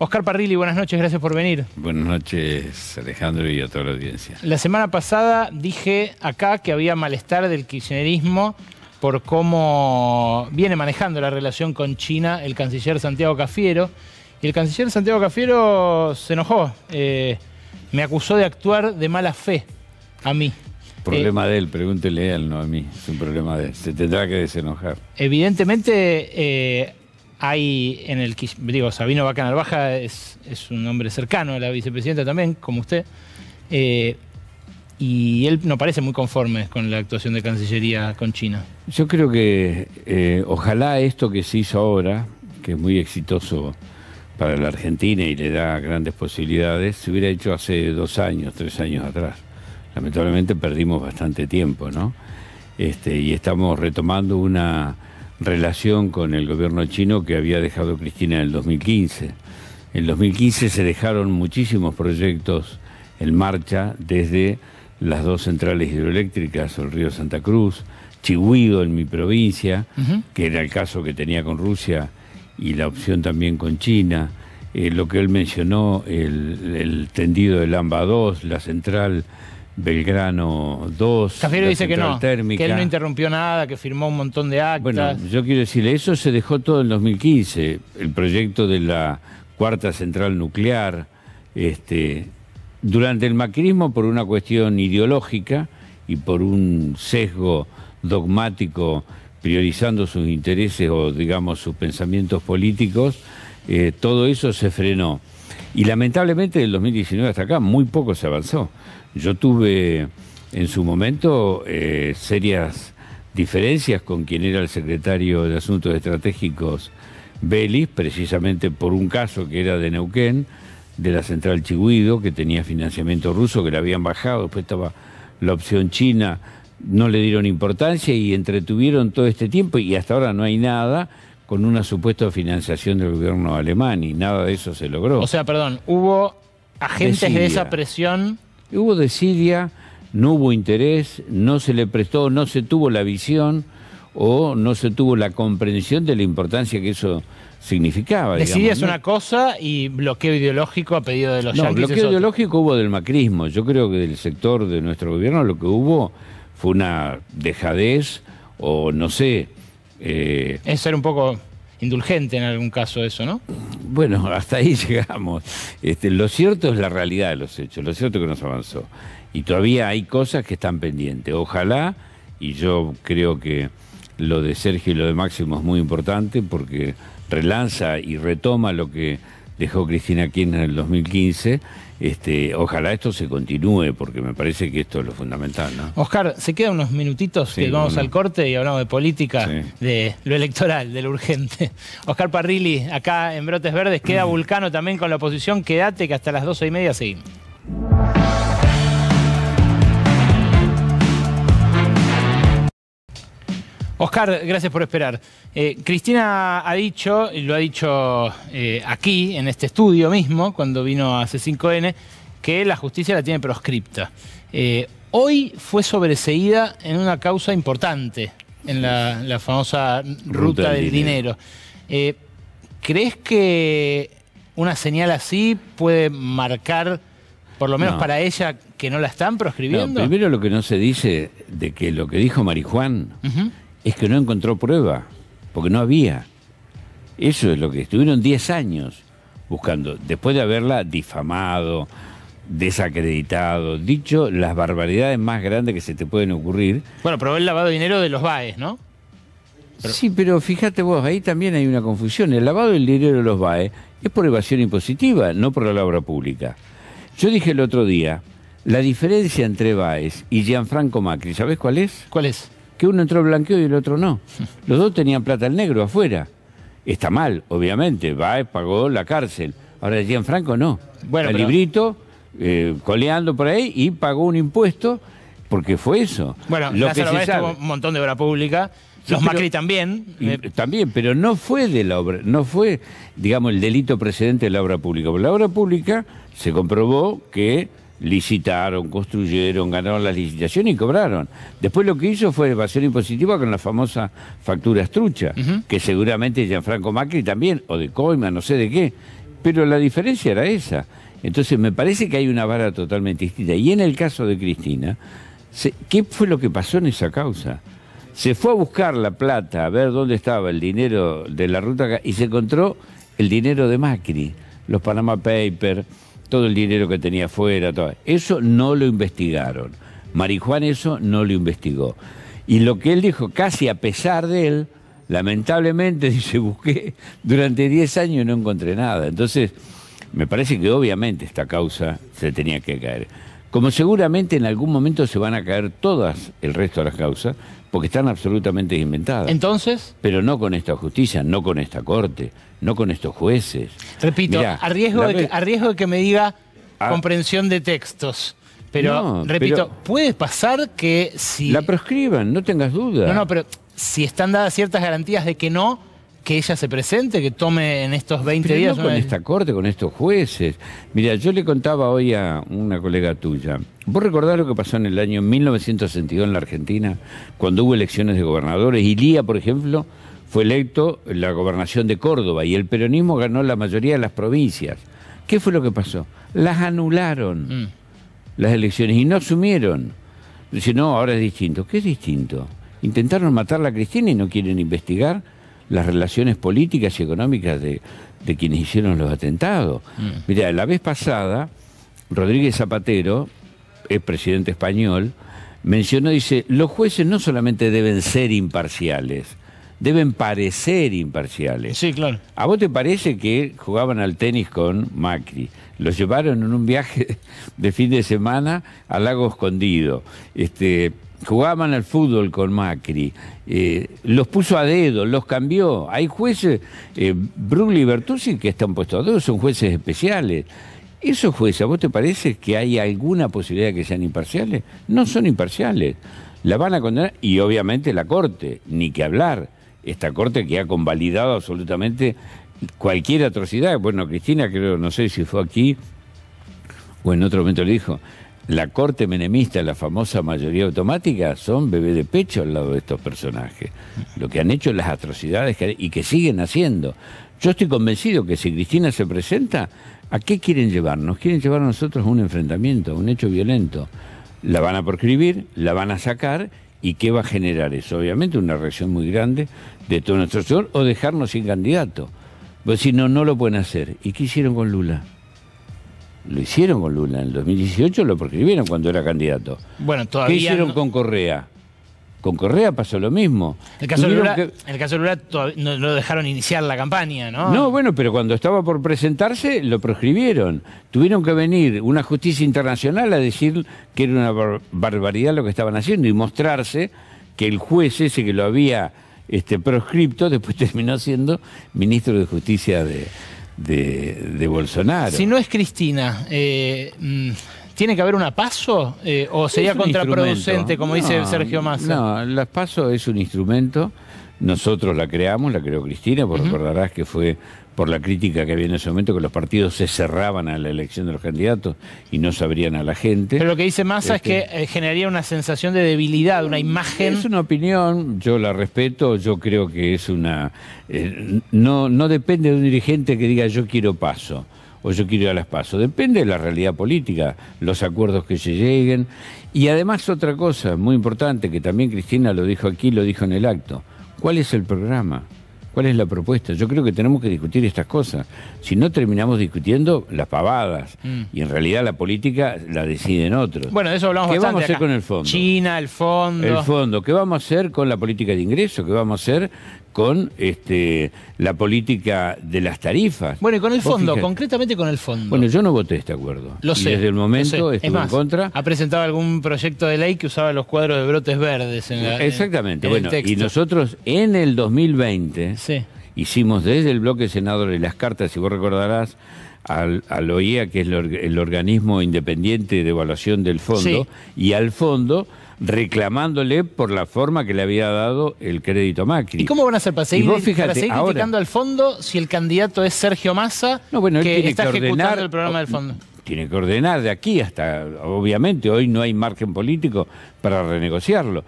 Oscar Parrilli, buenas noches, gracias por venir. Buenas noches, Alejandro, y a toda la audiencia. La semana pasada dije acá que había malestar del kirchnerismo por cómo viene manejando la relación con China el canciller Santiago Cafiero. Y el canciller Santiago Cafiero se enojó, eh, me acusó de actuar de mala fe a mí. Problema eh, de él, pregúntele a él, no a mí. Es un problema de él. Se tendrá que desenojar. Evidentemente, eh, hay en el digo, Sabino Bacanar Baja es, es, un hombre cercano a la vicepresidenta también, como usted. Eh, y él no parece muy conforme con la actuación de Cancillería con China. Yo creo que eh, ojalá esto que se hizo ahora, que es muy exitoso para la Argentina y le da grandes posibilidades, se hubiera hecho hace dos años, tres años atrás. Lamentablemente perdimos bastante tiempo, ¿no? Este, y estamos retomando una relación con el gobierno chino que había dejado Cristina en el 2015. En 2015 se dejaron muchísimos proyectos en marcha desde las dos centrales hidroeléctricas, el río Santa Cruz, Chihuido en mi provincia, que era el caso que tenía con Rusia y la opción también con China, eh, lo que él mencionó, el, el tendido del AMBA 2, la central Belgrano 2. Cafiero dice que no, que él no interrumpió nada, que firmó un montón de actas. Bueno, yo quiero decirle, eso se dejó todo en 2015, el proyecto de la cuarta central nuclear, este, durante el macrismo por una cuestión ideológica y por un sesgo dogmático priorizando sus intereses o digamos sus pensamientos políticos, eh, todo eso se frenó. Y lamentablemente del 2019 hasta acá muy poco se avanzó. Yo tuve en su momento eh, serias diferencias con quien era el secretario de Asuntos Estratégicos Vélez, precisamente por un caso que era de Neuquén, de la central Chihuido, que tenía financiamiento ruso, que la habían bajado, después estaba la opción china, no le dieron importancia y entretuvieron todo este tiempo y hasta ahora no hay nada con una supuesta financiación del gobierno alemán y nada de eso se logró. O sea, perdón, hubo agentes de esa presión Hubo desidia, no hubo interés, no se le prestó, no se tuvo la visión o no se tuvo la comprensión de la importancia que eso significaba. Desidia es una cosa y bloqueo ideológico a pedido de los No, bloqueo ideológico hubo del macrismo. Yo creo que del sector de nuestro gobierno lo que hubo fue una dejadez o no sé. Eh, es ser un poco indulgente en algún caso eso, ¿no? Bueno, hasta ahí llegamos. Este, lo cierto es la realidad de los hechos, lo cierto es que nos avanzó. Y todavía hay cosas que están pendientes. Ojalá, y yo creo que lo de Sergio y lo de Máximo es muy importante porque relanza y retoma lo que dejó Cristina Kirchner en el 2015 este, ojalá esto se continúe, porque me parece que esto es lo fundamental. ¿no? Oscar, se quedan unos minutitos que vamos al corte y hablamos de política, de lo electoral, de lo urgente. Oscar Parrilli, acá en Brotes Verdes, queda mm. Vulcano también con la oposición. Quédate que hasta las doce y media seguimos. Oscar, gracias por esperar. Eh, Cristina ha dicho, y lo ha dicho eh, aquí, en este estudio mismo, cuando vino a C5N, que la justicia la tiene proscripta. Eh, hoy fue sobreseída en una causa importante, en la, famosa ruta, del, dinero. ¿Crees que una señal así puede marcar, por lo menos para ella, que no la están proscribiendo? primero lo que no se dice de que lo que dijo Marijuán es que no encontró prueba, porque no había. Eso es lo que estuvieron 10 años buscando, después de haberla difamado, desacreditado, dicho las barbaridades más grandes que se te pueden ocurrir. Bueno, pero el lavado de dinero de los BAEs, ¿no? Sí, pero fíjate vos, ahí también hay una confusión. El lavado del dinero de los BAE es por evasión impositiva, no por la obra pública. Yo dije el otro día, la diferencia entre BAES y Gianfranco Macri, ¿sabés cuál es? ¿Cuál es? que uno entró blanqueo y el otro no. Los dos tenían plata al negro afuera. Está mal, obviamente, va, pagó la cárcel. Ahora Franco, no. Bueno, el librito, eh, coleando por ahí y pagó un impuesto porque fue eso. Bueno, lo que se sabe. un montón de obra pública. los Macri también. Eh, también, pero no fue de la obra, no fue, digamos, el delito precedente de la obra pública. Por la obra pública se comprobó que licitaron, construyeron, ganaron la licitación y cobraron. Después lo que hizo fue evasión impositiva con la famosa factura estrucha, que seguramente Gianfranco Macri también, o de Coima, no sé de qué, pero la diferencia era esa. Entonces me parece que hay una vara totalmente distinta. Y en el caso de Cristina, ¿qué fue lo que pasó en esa causa? Se fue a buscar la plata, a ver dónde estaba el dinero de la ruta y se encontró el dinero de Macri, los Panama Papers todo el dinero que tenía fuera, todo. Eso no lo investigaron. Marijuán eso no lo investigó. Y lo que él dijo, casi a pesar de él, lamentablemente, dice, busqué durante 10 años y no encontré nada. Entonces, me parece que obviamente esta causa se tenía que caer. Como seguramente en algún momento se van a caer todas el resto de las causas, porque están absolutamente inventadas. Entonces. Pero no con esta justicia, no con esta corte, no con estos jueces. Repito, a, riesgo de que, me diga ah. comprensión de textos. Pero, repito, puede pasar que si. La proscriban, no tengas duda. No, no, pero si están dadas ciertas garantías de que no, que ella se presente, que tome en estos 20 días. con esta corte, con estos jueces. Mira, yo le contaba hoy a una colega tuya. ¿Vos recordás lo que pasó en el año 1962 en la Argentina, cuando hubo elecciones de gobernadores? Y por ejemplo, fue electo la gobernación de Córdoba y el peronismo ganó la mayoría de las provincias. ¿Qué fue lo que pasó? Las anularon mm. las elecciones y no asumieron. Dicen, no, ahora es distinto. ¿Qué es distinto? Intentaron matar a Cristina y no quieren investigar las relaciones políticas y económicas de, quienes hicieron los atentados. Mm. Mira, la vez pasada, Rodríguez Zapatero, el presidente español, mencionó, dice, los jueces no solamente deben ser imparciales, deben parecer imparciales. Sí, claro. ¿A vos te parece que jugaban al tenis con Macri? los llevaron en un viaje de fin de semana al lago escondido. Este, jugaban al fútbol con Macri, eh, los puso a dedo, los cambió. Hay jueces, eh, y Bertuzzi, que están puestos a dedo, son jueces especiales. ¿Esos jueces, a vos te parece que hay alguna posibilidad de que sean imparciales? No son imparciales. La van a condenar y obviamente la Corte, ni que hablar. Esta Corte que ha convalidado absolutamente cualquier atrocidad. Bueno, Cristina creo, no sé si fue aquí o en otro momento le dijo, la corte menemista, la famosa mayoría automática, son bebé de pecho al lado de estos personajes. Lo que han hecho las atrocidades que, y que siguen haciendo. Yo estoy convencido que si Cristina se presenta, ¿a qué quieren llevarnos? Quieren llevar a nosotros a un enfrentamiento, a un hecho violento. La van a proscribir, la van a sacar ¿Y qué va a generar eso? Obviamente una reacción muy grande de todo nuestro señor. o dejarnos sin candidato. Pues si no, no lo pueden hacer. ¿Y qué hicieron con Lula? Lo hicieron con Lula en el 2018, lo proscribieron cuando era candidato. Bueno, todavía. ¿Qué hicieron con Correa? Con Correa pasó lo mismo. el caso, de Lula, no lo dejaron iniciar la campaña, ¿no? No, bueno, pero cuando estaba por presentarse lo proscribieron. Tuvieron que venir una justicia internacional a decir que era una barbaridad lo que estaban haciendo y mostrarse que el juez ese que lo había este, proscripto después terminó siendo ministro de Justicia de, de, Bolsonaro. Si no es Cristina, eh, mm, ¿tiene que haber una paso eh, o sería contraproducente, como dice Sergio Massa? No, la paso es un instrumento. Nosotros la creamos, la creó Cristina, vos recordarás que fue por la crítica que había en ese momento, que los partidos se cerraban a la elección de los candidatos y no sabrían a la gente. Pero lo que dice Massa es que este, eh, generaría una sensación de debilidad, una imagen. Es una opinión, yo la respeto, yo creo que es una... Eh, no, no depende de un dirigente que diga yo quiero paso o yo quiero ir a las pasos. Depende de la realidad política, los acuerdos que se lleguen. Y además otra cosa muy importante que también Cristina lo dijo aquí, lo dijo en el acto. ¿Cuál es el programa? ¿Cuál es la propuesta? Yo creo que tenemos que discutir estas cosas. Si no terminamos discutiendo las pavadas, mm. y en realidad la política la deciden otros. Bueno, de eso hablamos ¿Qué vamos a hacer con el fondo? China, el fondo. El fondo. ¿Qué vamos a hacer con la política de ingreso? ¿Qué vamos a hacer con este, la política de las tarifas. Bueno, y con el fondo, concretamente con el fondo. Bueno, yo no voté este acuerdo. Lo sé. desde el momento estuve es en contra. Ha presentado algún proyecto de ley que usaba los cuadros de brotes verdes en Exactamente. bueno, y nosotros en el 2020 Hicimos desde el bloque senador de las cartas, si vos recordarás, al, al, OIA, que es el, organismo independiente de evaluación del fondo, y al fondo reclamándole por la forma que le había dado el crédito Macri. ¿Y cómo van a hacer para seguir, vos, criticando al fondo si el candidato es Sergio Massa, bueno, que está ejecutando el programa del fondo? Tiene que ordenar de aquí hasta, obviamente, hoy no hay margen político para renegociarlo.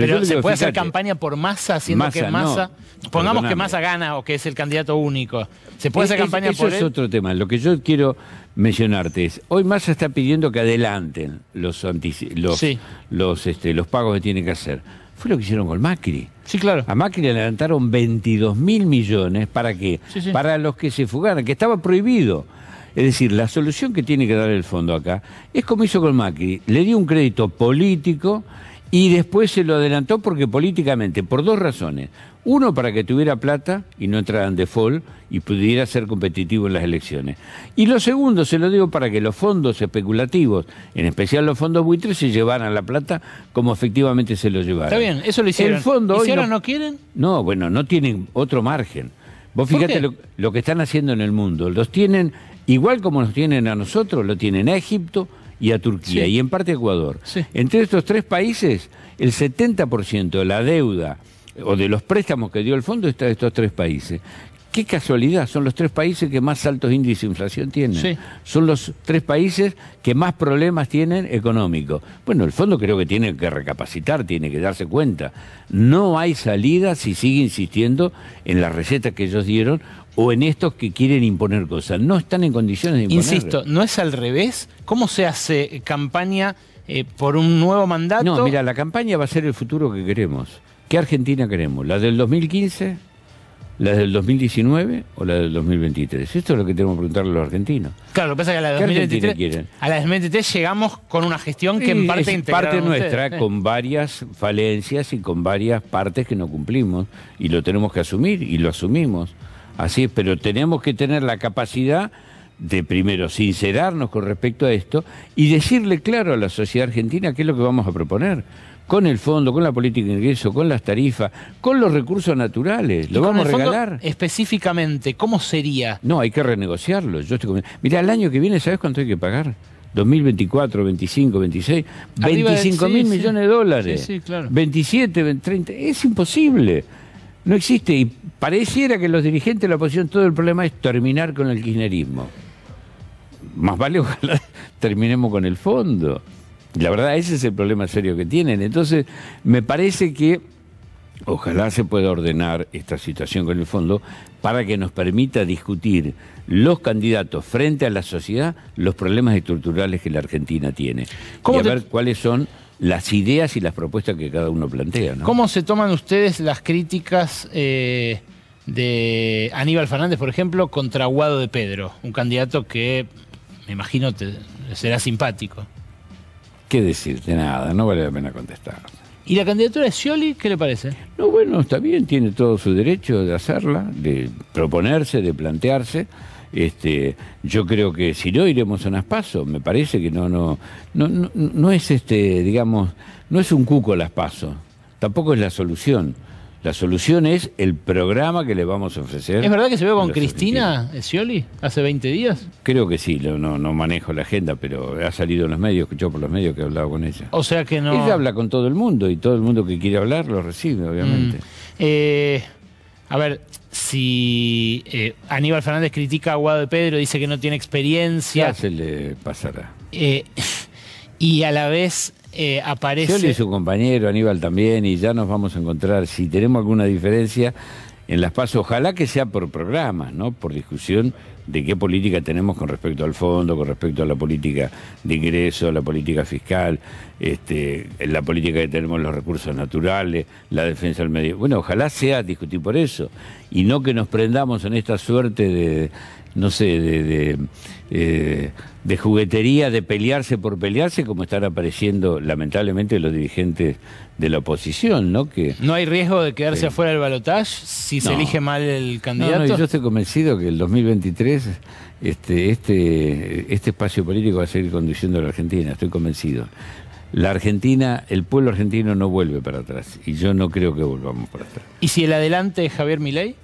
Pero, se puede hacer campaña por masa, haciendo que masa. pongamos que masa gana o que es el candidato único. Se puede e- hacer campaña por. Eso es otro tema. Lo que yo quiero mencionarte es: hoy masa está pidiendo que adelanten los, los, este, los, pagos que tiene que hacer. Fue lo que hicieron con Macri. Sí, claro. A Macri le adelantaron 22 mil millones. ¿Para qué? Para los que se fugaran, que estaba prohibido. Es decir, la solución que tiene que dar el fondo acá es como hizo con Macri. Le dio un crédito político y después se lo adelantó porque políticamente, por dos razones. Uno, para que tuviera plata y no entraran de default y pudiera ser competitivo en las elecciones. Y lo segundo, se lo digo para que los fondos especulativos, en especial los fondos buitres, se llevaran la plata como efectivamente se lo llevaron. Está bien, eso lo hicieron. El fondo ¿Y no, quieren? No, bueno, no tienen otro margen. Vos fíjate lo, lo que están haciendo en el mundo. Los tienen, igual como nos tienen a nosotros, lo tienen a Egipto, y a Turquía y en parte a Ecuador. Entre estos tres países, el 70% de la deuda o de los préstamos que dio el fondo está de estos tres países. Qué casualidad, son los tres países que más altos índices de inflación tienen. Son los tres países que más problemas tienen económicos. Bueno, el fondo creo que tiene que recapacitar, tiene que darse cuenta. No hay salida si sigue insistiendo en las recetas que ellos dieron o en estos que quieren imponer cosas. No están en condiciones de imponer. Insisto, ¿no es al revés? ¿Cómo se hace campaña eh, por un nuevo mandato? No, mira, la campaña va a ser el futuro que queremos. ¿Qué Argentina queremos? ¿La del 2015? ¿La del 2019 o la del 2023? Esto es lo que tenemos que preguntarle a los argentinos. Claro, lo que pasa es que a la 2023, llegamos con una gestión que en parte es parte nuestra, con varias falencias y con varias partes que no cumplimos y lo tenemos que asumir y lo asumimos. Así es, pero tenemos que tener la capacidad de primero sincerarnos con respecto a esto y decirle claro a la sociedad argentina qué es lo que vamos a proponer con el fondo, con la política de ingreso, con las tarifas, con los recursos naturales. ¿Lo vamos a regalar? específicamente, ¿cómo sería? No, hay que renegociarlo. Yo estoy... Mirá, el año que viene, ¿sabes cuánto hay que pagar? 2024, 25, 26, 25 mil millones de dólares. 27, 30. Es imposible no existe. Y pareciera que los dirigentes de la oposición, todo el problema es terminar con el kirchnerismo. Más vale ojalá terminemos con el fondo. La verdad, ese es el problema serio que tienen. Entonces, me parece que ojalá se pueda ordenar esta situación con el fondo para que nos permita discutir los candidatos frente a la sociedad los problemas estructurales que la Argentina tiene. y a ver cuáles son las ideas y las propuestas que cada uno plantea. ¿no? ¿Cómo se toman ustedes las críticas eh, de Aníbal Fernández, por ejemplo, contra Guado de Pedro, un candidato que me imagino será simpático? ¿Qué decirte? Nada, no vale la pena contestar. ¿Y la candidatura de Scioli qué le parece? No, bueno, está bien, tiene todo su derecho de hacerla, de proponerse, de plantearse. Este, yo creo que si no iremos a un pasos, me parece que no, no, no, no, es este, digamos, no es un cuco las aspaso, tampoco es la solución. La solución es el programa que le vamos a ofrecer. ¿Es verdad que se ve con Cristina Scioli hace 20 días? Creo que sí, no, no manejo la agenda, pero ha salido en los medios, escuchó por los medios que he hablado con ella. O sea que no. Ella habla con todo el mundo y todo el mundo que quiere hablar lo recibe, obviamente. Mm. Eh, a ver, si eh, Aníbal Fernández critica a Guado de Pedro, dice que no tiene experiencia. Ya se le pasará. Eh, y a la vez eh, aparece. Yo y su compañero, Aníbal también, y ya nos vamos a encontrar. Si tenemos alguna diferencia, en las PASO, ojalá que sea por programas, ¿no? Por discusión de qué política tenemos con respecto al fondo, con respecto a la política de ingreso, la política fiscal, este, la política que tenemos los recursos naturales, la defensa del medio. Bueno, ojalá sea discutir por eso y no que nos prendamos en esta suerte de, no sé, de, de eh, juguetería, de pelearse por pelearse, como están apareciendo lamentablemente los dirigentes de la oposición, ¿no? Que, ¿No hay riesgo de quedarse afuera del balotaje si se elige mal el candidato? No, yo estoy convencido que el 2023 este, este, este espacio político va a seguir conduciendo a la Argentina, estoy convencido. La Argentina, el pueblo argentino no vuelve para atrás y yo no creo que volvamos para atrás. ¿Y si el adelante es Javier Milei?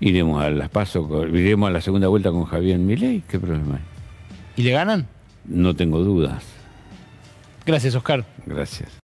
Iremos a paso, iremos a la segunda vuelta con Javier Milei, ¿qué problema hay? ¿Y le ganan? No tengo dudas. Gracias, Oscar. Gracias.